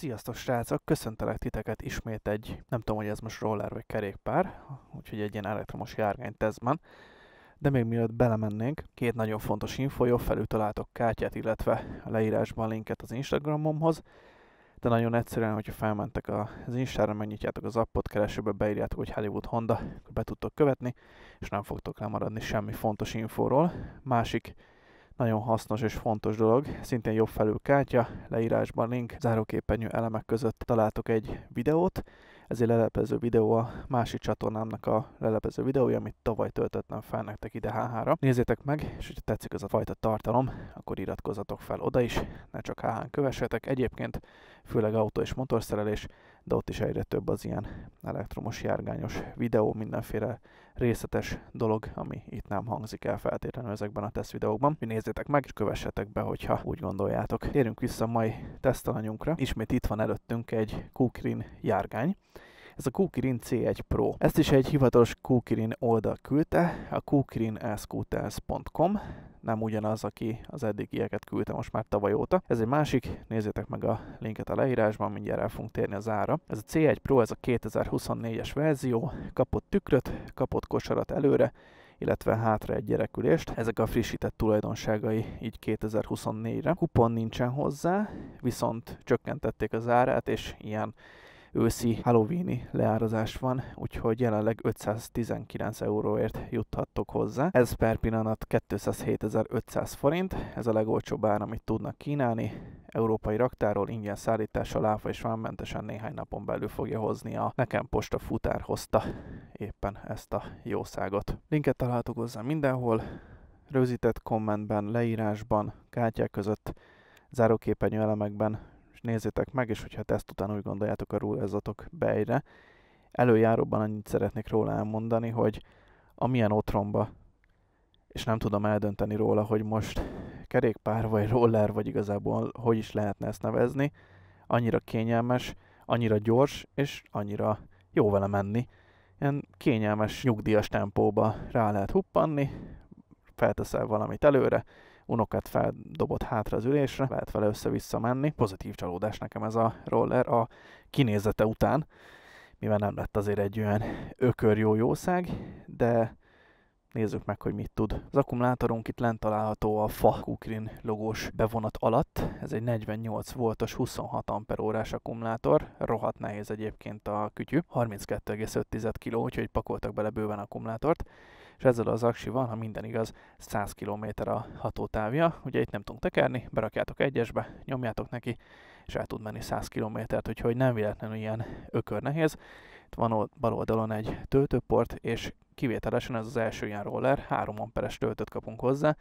Sziasztok srácok, köszöntelek titeket ismét egy, nem tudom, hogy ez most roller vagy kerékpár, úgyhogy egy ilyen elektromos járgány tezben. De még mielőtt belemennénk, két nagyon fontos info, jobb felül találtok kártyát, illetve a leírásban linket az Instagramomhoz, de nagyon egyszerűen, hogyha felmentek az Instára, megnyitjátok az appot, keresőbe beírjátok, hogy Hollywood Honda, be tudtok követni, és nem fogtok lemaradni semmi fontos infóról. Másik nagyon hasznos és fontos dolog, szintén jobb felül kártya, leírásban link, záróképenyő elemek között találtok egy videót, ez egy lelepező videó a másik csatornámnak a lelepező videója, amit tavaly töltöttem fel nektek ide HH-ra. Nézzétek meg, és hogyha tetszik ez a fajta tartalom, akkor iratkozzatok fel oda is, ne csak HH-n kövessetek. Egyébként főleg autó és motorszerelés, de ott is egyre több az ilyen elektromos járgányos videó, mindenféle részletes dolog, ami itt nem hangzik el feltétlenül ezekben a teszt videókban. Mi nézzétek meg, és kövessetek be, hogyha úgy gondoljátok. Térjünk vissza a mai tesztalanyunkra. Ismét itt van előttünk egy Kukrin járgány. Ez a Kukirin C1 Pro. Ezt is egy hivatalos Kukirin oldal küldte, a kukirin.com nem ugyanaz, aki az eddigieket küldte most már tavaly óta. Ez egy másik, nézzétek meg a linket a leírásban, mindjárt el fogunk térni az ára. Ez a C1 Pro, ez a 2024-es verzió, kapott tükröt, kapott kosarat előre, illetve hátra egy gyerekülést. Ezek a frissített tulajdonságai így 2024-re. Kupon nincsen hozzá, viszont csökkentették az árát, és ilyen őszi halloweeni leárazás van, úgyhogy jelenleg 519 euróért juthattok hozzá. Ez per pillanat 207.500 forint, ez a legolcsóbb ár, amit tudnak kínálni. Európai raktáról ingyen szállítással áfa és vámmentesen néhány napon belül fogja hozni a nekem posta futár hozta éppen ezt a jószágot. Linket találtok hozzá mindenhol, rögzített kommentben, leírásban, kártyák között, záróképenyő elemekben, és nézzétek meg, és hogyha ezt után úgy gondoljátok, rúgázatok bejre. Előjáróban annyit szeretnék róla elmondani, hogy amilyen otromba, és nem tudom eldönteni róla, hogy most kerékpár vagy roller, vagy igazából hogy is lehetne ezt nevezni, annyira kényelmes, annyira gyors, és annyira jó vele menni. Ilyen kényelmes, nyugdíjas tempóba rá lehet huppanni, felteszel valamit előre, unokat feldobott hátra az ülésre, lehet vele össze-vissza menni. Pozitív csalódás nekem ez a roller a kinézete után, mivel nem lett azért egy olyan ökör jó jószág, de Nézzük meg, hogy mit tud. Az akkumulátorunk itt lent található a fa Kukrin logós bevonat alatt. Ez egy 48 voltos 26 amperórás akkumulátor. Rohadt nehéz egyébként a kütyű. 32,5 kg, úgyhogy pakoltak bele bőven akkumulátort és ezzel az van, ha minden igaz, 100 km a hatótávja. Ugye itt nem tudunk tekerni, berakjátok egyesbe, nyomjátok neki, és el tud menni 100 km-t, úgyhogy nem véletlenül ilyen ökör nehéz. Itt van bal oldalon egy töltőport, és kivételesen ez az első ilyen roller, 3 amperes töltőt kapunk hozzá,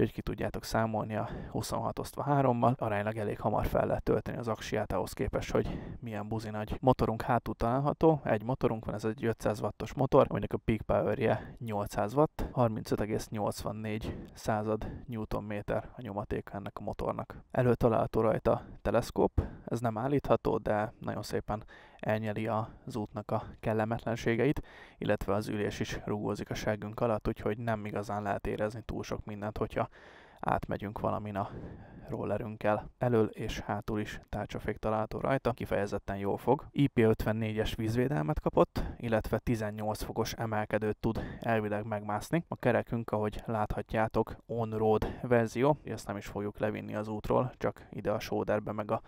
úgyhogy ki tudjátok számolni a 26 osztva 3-mal, aránylag elég hamar fel lehet tölteni az aksiát ahhoz képest, hogy milyen buzi nagy motorunk hátul található. Egy motorunk van, ez egy 500 wattos motor, aminek a peak powerje 800 watt, 35,84 század newtonméter a nyomaték ennek a motornak. Elő található rajta teleszkóp, ez nem állítható, de nagyon szépen elnyeli az útnak a kellemetlenségeit, illetve az ülés is rúgózik a seggünk alatt, úgyhogy nem igazán lehet érezni túl sok mindent, hogyha átmegyünk valamin a rollerünkkel. Elől és hátul is tárcsafék található rajta, kifejezetten jól fog. IP54-es vízvédelmet kapott, illetve 18 fokos emelkedőt tud elvileg megmászni. A kerekünk, ahogy láthatjátok, on-road verzió, ezt nem is fogjuk levinni az útról, csak ide a sóderbe meg a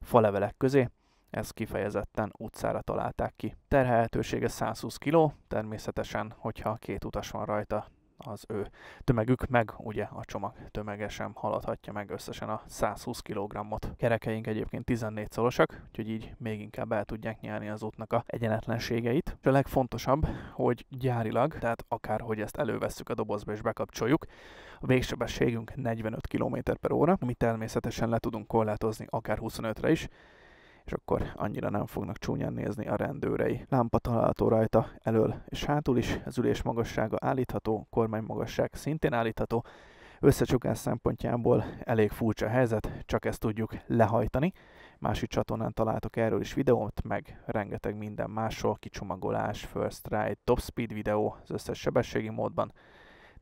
falevelek közé ezt kifejezetten utcára találták ki. Terhelhetősége 120 kg, természetesen, hogyha két utas van rajta, az ő tömegük, meg ugye a csomag tömege sem haladhatja meg összesen a 120 kg-ot. Kerekeink egyébként 14 szorosak, úgyhogy így még inkább el tudják nyelni az útnak a egyenetlenségeit. És a legfontosabb, hogy gyárilag, tehát akárhogy ezt elővesszük a dobozba és bekapcsoljuk, a végsebességünk 45 km per óra, amit természetesen le tudunk korlátozni akár 25-re is, és akkor annyira nem fognak csúnyán nézni a rendőrei. Lámpa található rajta elől és hátul is, az ülés magassága állítható, kormány magasság szintén állítható, összecsukás szempontjából elég furcsa helyzet, csak ezt tudjuk lehajtani. Másik csatornán találtok erről is videót, meg rengeteg minden másról, kicsomagolás, first ride, top speed videó az összes sebességi módban,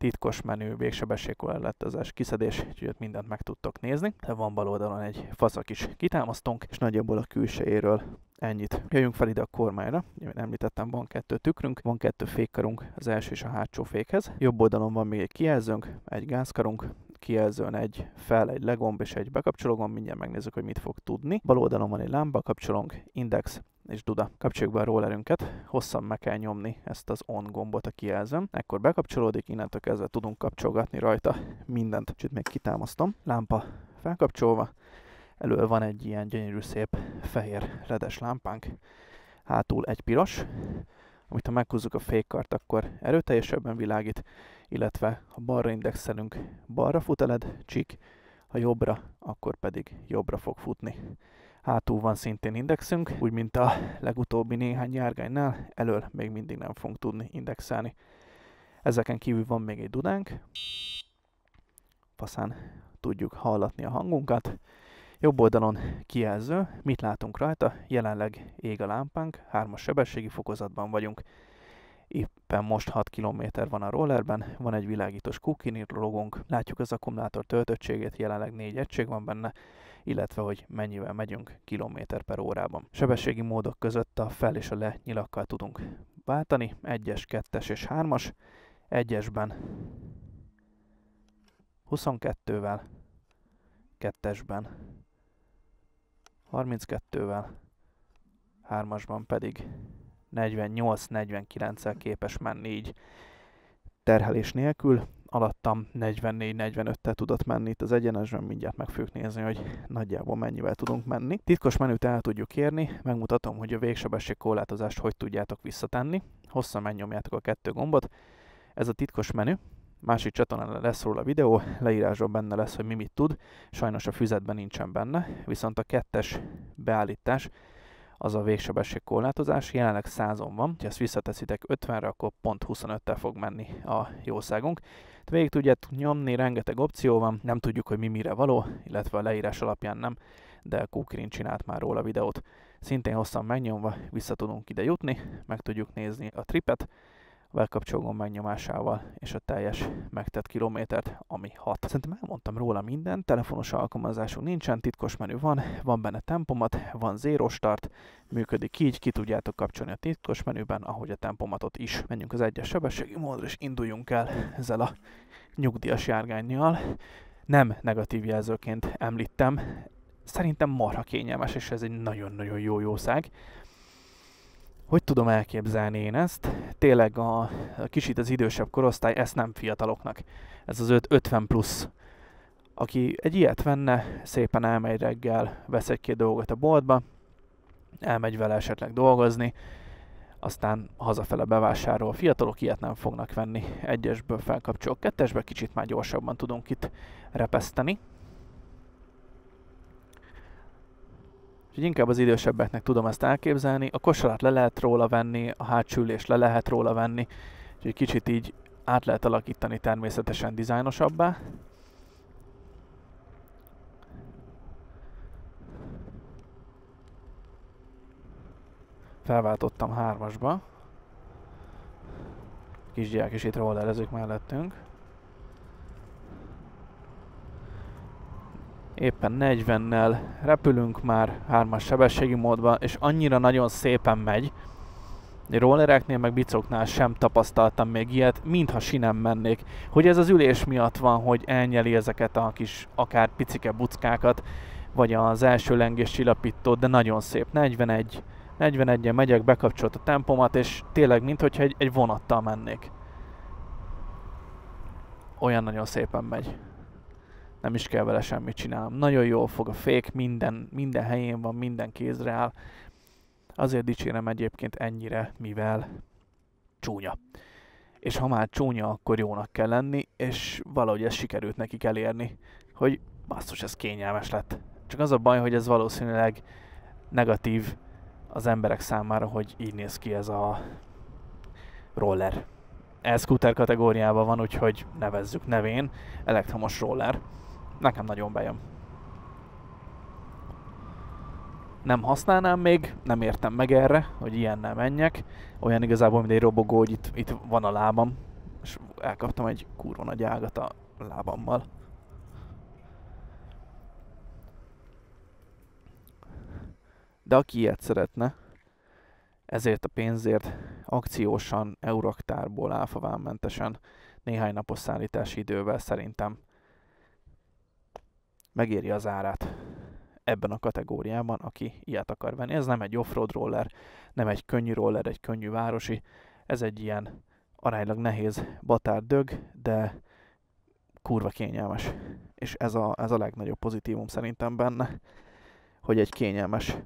titkos menü, végsebesség korlátozás, kiszedés, úgyhogy ott mindent meg tudtok nézni. De van bal oldalon egy faszak is kitámasztunk, és nagyjából a külsejéről ennyit. Jöjjünk fel ide a kormányra. Én említettem, van kettő tükrünk, van kettő fékkarunk, az első és a hátsó fékhez. Jobb oldalon van még egy kijelzőnk, egy gázkarunk, kijelzőn egy fel, egy legomb és egy bekapcsoló gomb, mindjárt megnézzük, hogy mit fog tudni. Bal oldalon van egy lámba, kapcsolunk index, és duda. Kapcsoljuk be a rollerünket, hosszan meg kell nyomni ezt az on gombot a kijelzőn, ekkor bekapcsolódik, innentől kezdve tudunk kapcsolgatni rajta mindent. Csit még kitámasztom, lámpa felkapcsolva, elő van egy ilyen gyönyörű szép fehér redes lámpánk, hátul egy piros, amit ha meghúzzuk a fékkart, akkor erőteljesebben világít, illetve ha balra indexelünk, balra fut eled, csík, ha jobbra, akkor pedig jobbra fog futni. Hátul van szintén indexünk, úgy mint a legutóbbi néhány járgánynál, elől még mindig nem fogunk tudni indexelni. Ezeken kívül van még egy dudánk, faszán tudjuk hallatni a hangunkat, Jobb oldalon kijelző, mit látunk rajta, jelenleg ég a lámpánk, 3 sebességi fokozatban vagyunk, éppen most 6 km van a rollerben, van egy világítós kukinir logunk, látjuk az akkumulátor töltöttségét, jelenleg 4 egység van benne, illetve hogy mennyivel megyünk kilométer per órában. Sebességi módok között a fel és a le nyilakkal tudunk váltani, 1-es, 2-es és 3-as, 1-esben 22-vel, 2-esben 32-vel, 3-asban pedig 48-49-el képes menni így terhelés nélkül, alattam 44-45-tel tudott menni itt az egyenesben, mindjárt meg fogjuk nézni, hogy nagyjából mennyivel tudunk menni. Titkos menüt el tudjuk érni, megmutatom, hogy a végsebesség korlátozást hogy tudjátok visszatenni. Hosszan megnyomjátok a kettő gombot. Ez a titkos menü, másik csatornán lesz róla videó, leírásban benne lesz, hogy mi mit tud, sajnos a füzetben nincsen benne, viszont a kettes beállítás az a végsebesség korlátozás, jelenleg 100-on van, ha ezt visszateszitek 50-re, akkor pont 25-tel fog menni a jószágunk. Tehát végig tudjátok nyomni, rengeteg opció van, nem tudjuk, hogy mi mire való, illetve a leírás alapján nem, de Kukrin csinált már róla videót. Szintén hosszan megnyomva vissza tudunk ide jutni, meg tudjuk nézni a tripet, velkapcsolgom megnyomásával és a teljes megtett kilométert, ami 6. Szerintem elmondtam róla minden, telefonos alkalmazásunk nincsen, titkos menü van, van benne tempomat, van zéro start, működik így, ki tudjátok kapcsolni a titkos menüben, ahogy a tempomatot is. Menjünk az egyes sebességi módra, és induljunk el ezzel a nyugdíjas járgányjal. Nem negatív jelzőként említem, szerintem marha kényelmes, és ez egy nagyon-nagyon jó jószág. Hogy tudom elképzelni én ezt? Tényleg a, a kicsit az idősebb korosztály, ezt nem fiataloknak. Ez az 50 plusz. Aki egy ilyet venne, szépen elmegy reggel, vesz egy-két dolgot a boltba, elmegy vele esetleg dolgozni, aztán hazafele bevásárol. A fiatalok ilyet nem fognak venni. Egyesből felkapcsolok kettesbe, kicsit már gyorsabban tudunk itt repeszteni. Úgyhogy inkább az idősebbeknek tudom ezt elképzelni. A kosarat le lehet róla venni, a hátsülést le lehet róla venni, úgyhogy kicsit így át lehet alakítani természetesen dizájnosabbá. Felváltottam hármasba. Kisgyerek is itt rollerezők mellettünk. éppen 40-nel repülünk már 3 sebességi módban, és annyira nagyon szépen megy, rollereknél, meg bicoknál sem tapasztaltam még ilyet, mintha sinem mennék. Hogy ez az ülés miatt van, hogy elnyeli ezeket a kis, akár picike buckákat, vagy az első lengés csillapítót, de nagyon szép. 41, 41-en megyek, bekapcsolt a tempomat, és tényleg, mintha egy, egy vonattal mennék. Olyan nagyon szépen megy nem is kell vele semmit csinálnom. Nagyon jól fog a fék, minden, minden helyén van, minden kézre áll. Azért dicsérem egyébként ennyire, mivel csúnya. És ha már csúnya, akkor jónak kell lenni, és valahogy ez sikerült nekik elérni, hogy basszus, ez kényelmes lett. Csak az a baj, hogy ez valószínűleg negatív az emberek számára, hogy így néz ki ez a roller. Ez scooter kategóriában van, úgyhogy nevezzük nevén, elektromos roller. Nekem nagyon bejön. Nem használnám még, nem értem meg erre, hogy ilyennel menjek. Olyan igazából, mint egy robogó, hogy itt, itt van a lábam. És elkaptam egy kurva nagy ágat a lábammal. De aki ilyet szeretne, ezért a pénzért akciósan, euraktárból, áfavánmentesen, néhány napos szállítási idővel szerintem megéri az árát ebben a kategóriában, aki ilyet akar venni. Ez nem egy offroad roller, nem egy könnyű roller, egy könnyű városi, ez egy ilyen aránylag nehéz batár dög, de kurva kényelmes. És ez a, ez a legnagyobb pozitívum szerintem benne, hogy egy kényelmes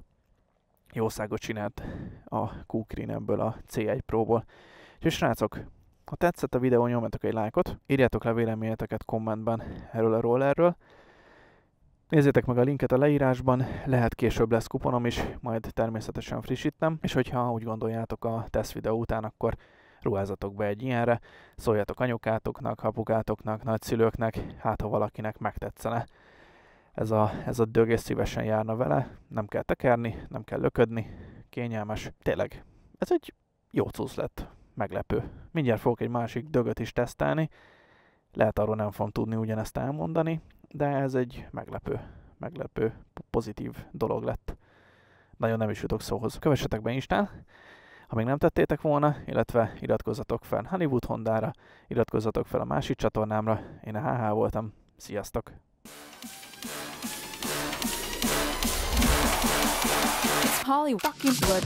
jószágot csinált a Kukrin ebből a C1 ból És srácok, ha tetszett a videó, nyomjatok egy lájkot, írjátok le véleményeteket kommentben erről a rollerről, Nézzétek meg a linket a leírásban, lehet később lesz kuponom is, majd természetesen frissítem, és hogyha úgy gondoljátok a teszt videó után, akkor ruházatok be egy ilyenre, szóljatok anyukátoknak, apukátoknak, nagyszülőknek, hát ha valakinek megtetszene. Ez a, ez a dögés szívesen járna vele, nem kell tekerni, nem kell löködni, kényelmes. Tényleg, ez egy jó cusz lett, meglepő. Mindjárt fogok egy másik dögöt is tesztelni, lehet arról nem fogom tudni ugyanezt elmondani, de ez egy meglepő, meglepő, pozitív dolog lett. Nagyon nem is jutok szóhoz. Kövessetek be Instán, ha még nem tettétek volna, illetve iratkozzatok fel Hollywood Hondára, iratkozzatok fel a másik csatornámra, én a HH voltam, sziasztok! Holly fucking blood.